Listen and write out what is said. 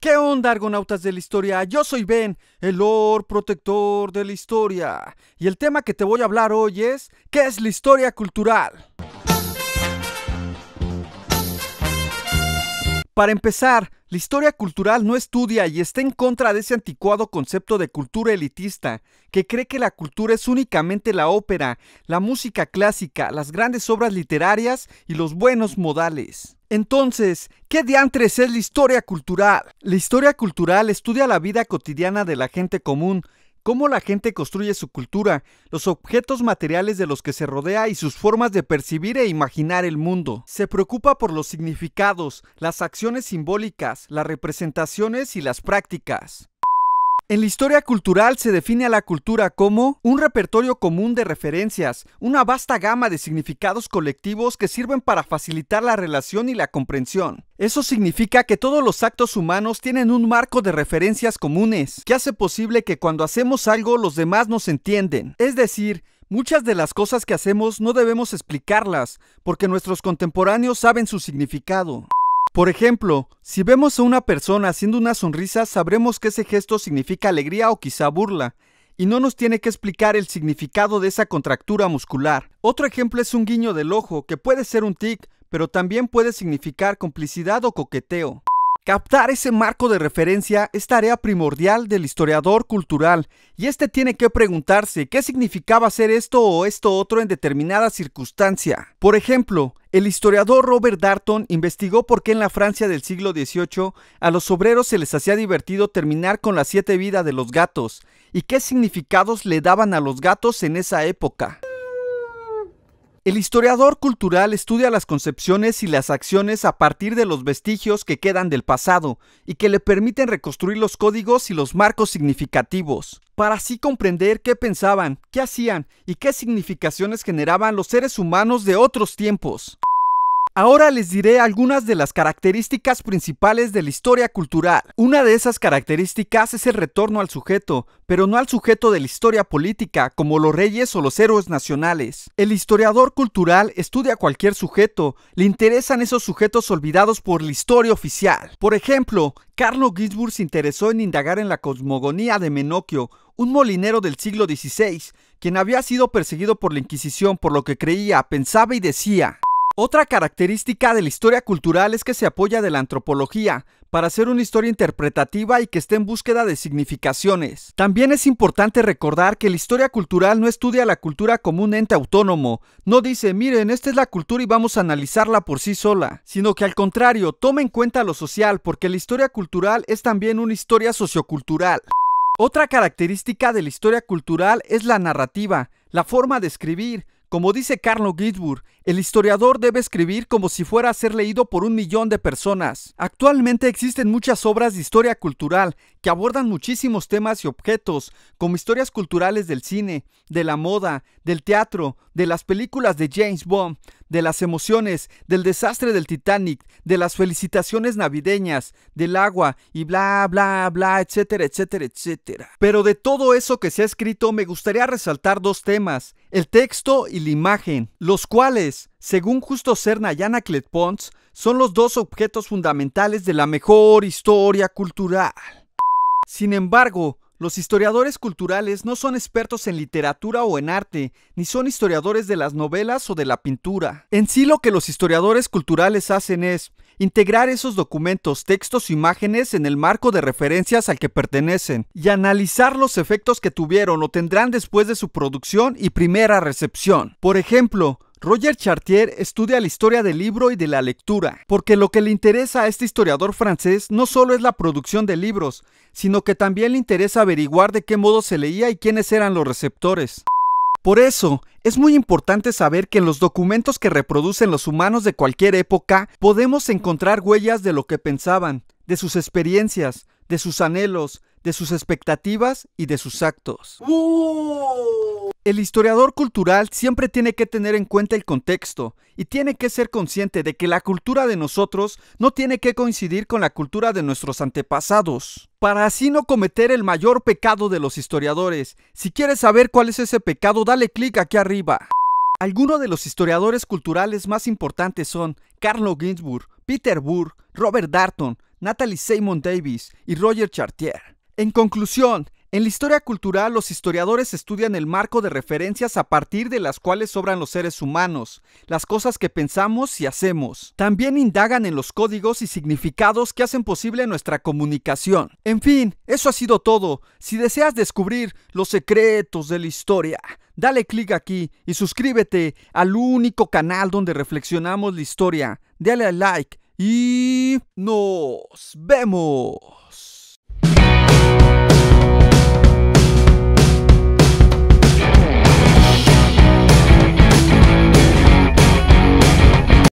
¿Qué onda, argonautas de la historia? Yo soy Ben, el Lord Protector de la Historia. Y el tema que te voy a hablar hoy es, ¿qué es la historia cultural? Para empezar, la historia cultural no estudia y está en contra de ese anticuado concepto de cultura elitista, que cree que la cultura es únicamente la ópera, la música clásica, las grandes obras literarias y los buenos modales. Entonces, ¿qué diantres es la historia cultural? La historia cultural estudia la vida cotidiana de la gente común, cómo la gente construye su cultura, los objetos materiales de los que se rodea y sus formas de percibir e imaginar el mundo. Se preocupa por los significados, las acciones simbólicas, las representaciones y las prácticas. En la historia cultural se define a la cultura como un repertorio común de referencias, una vasta gama de significados colectivos que sirven para facilitar la relación y la comprensión. Eso significa que todos los actos humanos tienen un marco de referencias comunes, que hace posible que cuando hacemos algo los demás nos entienden. Es decir, Muchas de las cosas que hacemos no debemos explicarlas, porque nuestros contemporáneos saben su significado. Por ejemplo, si vemos a una persona haciendo una sonrisa, sabremos que ese gesto significa alegría o quizá burla, y no nos tiene que explicar el significado de esa contractura muscular. Otro ejemplo es un guiño del ojo, que puede ser un tic, pero también puede significar complicidad o coqueteo. Captar ese marco de referencia es tarea primordial del historiador cultural, y este tiene que preguntarse qué significaba hacer esto o esto otro en determinada circunstancia. Por ejemplo, el historiador Robert Darton investigó por qué en la Francia del siglo XVIII a los obreros se les hacía divertido terminar con las siete vidas de los gatos, y qué significados le daban a los gatos en esa época. El historiador cultural estudia las concepciones y las acciones a partir de los vestigios que quedan del pasado y que le permiten reconstruir los códigos y los marcos significativos, para así comprender qué pensaban, qué hacían y qué significaciones generaban los seres humanos de otros tiempos. Ahora les diré algunas de las características principales de la historia cultural. Una de esas características es el retorno al sujeto, pero no al sujeto de la historia política, como los reyes o los héroes nacionales. El historiador cultural estudia cualquier sujeto, le interesan esos sujetos olvidados por la historia oficial. Por ejemplo, Carlo Gisburg se interesó en indagar en la cosmogonía de Menocchio, un molinero del siglo XVI, quien había sido perseguido por la Inquisición por lo que creía, pensaba y decía. Otra característica de la historia cultural es que se apoya de la antropología para hacer una historia interpretativa y que esté en búsqueda de significaciones. También es importante recordar que la historia cultural no estudia la cultura como un ente autónomo, no dice, miren, esta es la cultura y vamos a analizarla por sí sola, sino que al contrario, toma en cuenta lo social, porque la historia cultural es también una historia sociocultural. Otra característica de la historia cultural es la narrativa, la forma de escribir, como dice Carlo Gisburg, el historiador debe escribir como si fuera a ser leído por un millón de personas. Actualmente existen muchas obras de historia cultural abordan muchísimos temas y objetos, como historias culturales del cine, de la moda, del teatro, de las películas de James Bond, de las emociones, del desastre del Titanic, de las felicitaciones navideñas, del agua y bla, bla, bla, etcétera, etcétera, etcétera. Pero de todo eso que se ha escrito me gustaría resaltar dos temas, el texto y la imagen, los cuales, según Justo Serna y Anaclet Pons, son los dos objetos fundamentales de la mejor historia cultural. Sin embargo, los historiadores culturales no son expertos en literatura o en arte, ni son historiadores de las novelas o de la pintura. En sí lo que los historiadores culturales hacen es integrar esos documentos, textos o imágenes en el marco de referencias al que pertenecen y analizar los efectos que tuvieron o tendrán después de su producción y primera recepción. Por ejemplo, Roger Chartier estudia la historia del libro y de la lectura, porque lo que le interesa a este historiador francés no solo es la producción de libros, sino que también le interesa averiguar de qué modo se leía y quiénes eran los receptores. Por eso, es muy importante saber que en los documentos que reproducen los humanos de cualquier época podemos encontrar huellas de lo que pensaban, de sus experiencias, de sus anhelos, de sus expectativas y de sus actos. El historiador cultural siempre tiene que tener en cuenta el contexto y tiene que ser consciente de que la cultura de nosotros no tiene que coincidir con la cultura de nuestros antepasados, para así no cometer el mayor pecado de los historiadores. Si quieres saber cuál es ese pecado, dale clic aquí arriba. Algunos de los historiadores culturales más importantes son Carlo Ginsburg, Peter Burr, Robert Darton, Natalie Simon Davis y Roger Chartier. En conclusión, en la historia cultural, los historiadores estudian el marco de referencias a partir de las cuales sobran los seres humanos, las cosas que pensamos y hacemos. También indagan en los códigos y significados que hacen posible nuestra comunicación. En fin, eso ha sido todo. Si deseas descubrir los secretos de la historia, dale clic aquí y suscríbete al único canal donde reflexionamos la historia. Dale al like y nos vemos.